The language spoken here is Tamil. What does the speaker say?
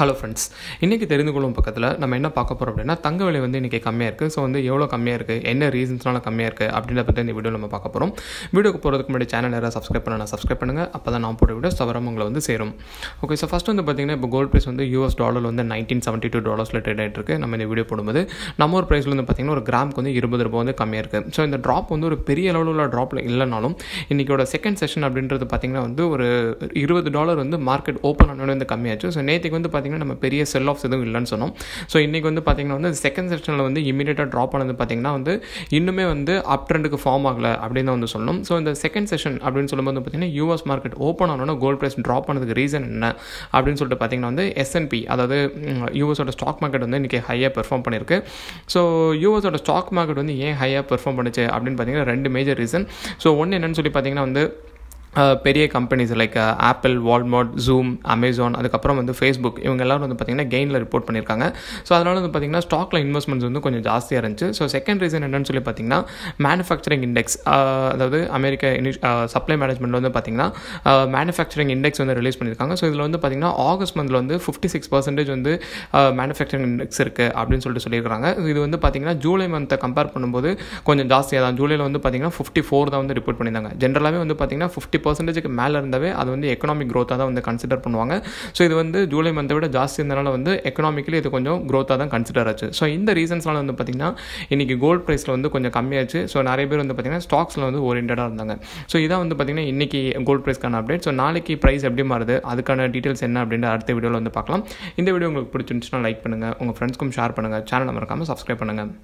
ஹலோ ஃப்ரெண்ட்ஸ் இன்றைக்கி தெரிந்து கொள்ளும் பக்கத்தில் நம்ம என்ன பார்க்க போகிறோம் அப்படின்னா தங்க விலை வந்து இன்றைக்கி கம்மியாக இருக்குது ஸோ வந்து எவ்வளோ கம்மியாக இருக்குது என்ன ரீசன்ஸ்னால கம்மியாக இருக்குது அப்படின்ற பற்றி இந்த வீடியோ நம்ம பார்க்க போகிறோம் வீடியோக்கு போகிறதுக்கு முன்னாடி சேனல் யாராவது சப்ஸ்கிரைப் பண்ணலாம் சப்ஸ்கிரைப் பண்ணுங்கள் அப்போ தான் நான் போட்ட வீடியோ சவரம் உங்களை வந்து சேரும் ஓகே ஸோ ஃபஸ்ட் வந்து பார்த்திங்கன்னா இப்போ கோல்ட் ப்ரைஸ் வந்து யூஎஸ் டாலர் வந்து நைன்டீன் செவன்ட்டி டூ டாலர்ஸில் ட்ரேட் ஆகிட்டு இருக்குது நம்ம இந்த வீடியோ போடும்போது நம்ம ஒரு ப்ரைஸில் வந்து பார்த்திங்கன்னா ஒரு கிராமுக்கு வந்து இருபது ரூபா வந்து கம்மியாக இருக்குது ஸோ இந்த ட்ராப் வந்து ஒரு பெரிய அளவில் உள்ள ட்ராப்பில் இல்லைனாலும் இன்றைக்கோட செகண்ட் செஷன் அப்படின்றது பார்த்திங்கன்னா வந்து ஒரு இருபது டாலர் வந்து மார்க்கெட் ஓப்பன் ஆனோட வந்து கம்மியாச்சு ஸோ நேற்றுக்கு வந்து பார்த்திங்கன்னா பார்த்திங்கன்னா நம்ம பெரிய செல் ஆஃப்ஸ் எதுவும் இல்லைன்னு சொன்னோம் ஸோ இன்றைக்கி வந்து பார்த்திங்கன்னா வந்து செகண்ட் செக்ஷனில் வந்து இமீடியட்டாக ட்ராப் ஆனது பார்த்திங்கன்னா வந்து இன்னுமே வந்து அப் ட்ரெண்டுக்கு ஃபார்ம் ஆகலை அப்படின்னு தான் வந்து சொல்லணும் ஸோ இந்த செகண்ட் செஷன் அப்படின்னு சொல்லும்போது பார்த்திங்கன்னா யூஎஸ் மார்க்கெட் ஓப்பன் ஆனோன்னா கோல்ட் ப்ரைஸ் ட்ராப் ஆனதுக்கு ரீசன் என்ன அப்படின்னு சொல்லிட்டு பார்த்திங்கன்னா வந்து எஸ்என்பி அதாவது யூஎஸோட ஸ்டாக் மார்க்கெட் வந்து இன்றைக்கி ஹையாக பெர்ஃபார்ம் பண்ணியிருக்கு ஸோ யூஎஸோட ஸ்டாக் மார்க்கெட் வந்து ஏன் ஹையாக பெர்ஃபார்ம் பண்ணுச்சு அப்படின்னு பார்த்தீங்கன்னா ரெண்டு மேஜர் ரீசன் ஸோ ஒன்று என்னென்னு சொல்லி பார்த்தீங்கன்னா வந்து பெரிய companies like Apple Walmart Zoom Amazon அதுக்கப்புறம் வந்து ஃபேஸ்புக் இவங்க எல்லோரும் வந்து பார்த்திங்கன்னா கெயினில் ரிப்போர்ட் பண்ணியிருக்காங்க ஸோ அதனால் வந்து பார்த்திங்கன்னா ஸ்டாக்கில் இன்வெஸ்ட்மெண்ட்ஸ் வந்து கொஞ்சம் ஜாஸ்தியாக இருந்துச்சு ஸோ செகண்ட் ரீசன் என்னன்னு சொல்லி பார்த்திங்கன்னா மேனுஃபேக்சரிங் இண்டெக்ஸ் அதாவது அமெரிக்க சப்ளை மேனேஜ்மெண்ட்டில் வந்து பார்த்திங்கன்னா மேனுஃபேக்சரிங் இண்டெக்ஸ் வந்து ரிலீஸ் பண்ணியிருக்காங்க ஸோ இதில் வந்து பார்த்திங்கன்னா ஆகஸ்ட் மந்தில் வந்து ஃபிஃப்டி சிக்ஸ் பர்சன்டேஜ் வந்து மேனுஃபேக்சரிங் இண்டெக்ஸ் இருக்குது அப்படின்னு சொல்லிட்டு சொல்லியிருக்காங்க இது வந்து பார்த்திங்கன்னா ஜூலை மந்த்தை கம்பேர் பண்ணும்போது கொஞ்சம் ஜாஸ்தியாக தான் ஜூலையில் வந்து பார்த்திங்கன்னா ஃபிஃப்டி ஃபோர் தான் வந்து ரிப்போர்ட் பண்ணியிருந்தாங்க ஜென்ரலாகவே வந்து பார்த்திங்கன்னா ஃபிஃப்டி ஃபிஃப்டி பர்சன்டேஜுக்கு மேலே இருந்தாவே அது வந்து எக்கனாமிக் க்ரோத்தாக தான் வந்து கன்சிடர் பண்ணுவாங்க ஸோ இது வந்து ஜூலை மந்த்தை விட ஜாஸ்தி இருந்தனால வந்து எக்கனாமிக்கலி இது கொஞ்சம் க்ரோத்தாக தான் கன்சிடர் ஆச்சு ஸோ இந்த ரீசன்ஸ்னால வந்து பார்த்திங்கன்னா இன்றைக்கி கோல்டு ப்ரைஸில் வந்து கொஞ்சம் கம்மியாச்சு ஸோ நிறைய பேர் வந்து பார்த்திங்கன்னா ஸ்டாக்ஸில் வந்து ஓரியன்டாக இருந்தாங்க ஸோ இதான் வந்து பார்த்திங்கன்னா இன்றைக்கி கோல்டு ப்ரைஸ்க்கான அப்டேட் ஸோ நாளைக்கு ப்ரைஸ் எப்படி மாறுது அதுக்கான டீட்டெயில்ஸ் என்ன அப்படின்ற அடுத்த வீடியோவில் வந்து பார்க்கலாம் இந்த வீடியோ உங்களுக்கு பிடிச்சிருந்துச்சுன்னா லைக் பண்ணுங்கள் உங்கள் ஃப்ரெண்ட்ஸ்க்கும் ஷேர் பண்ணுங்கள் சேனலை மறக்காமல் சப்ஸ்கிரைப் பண்ணுங்கள்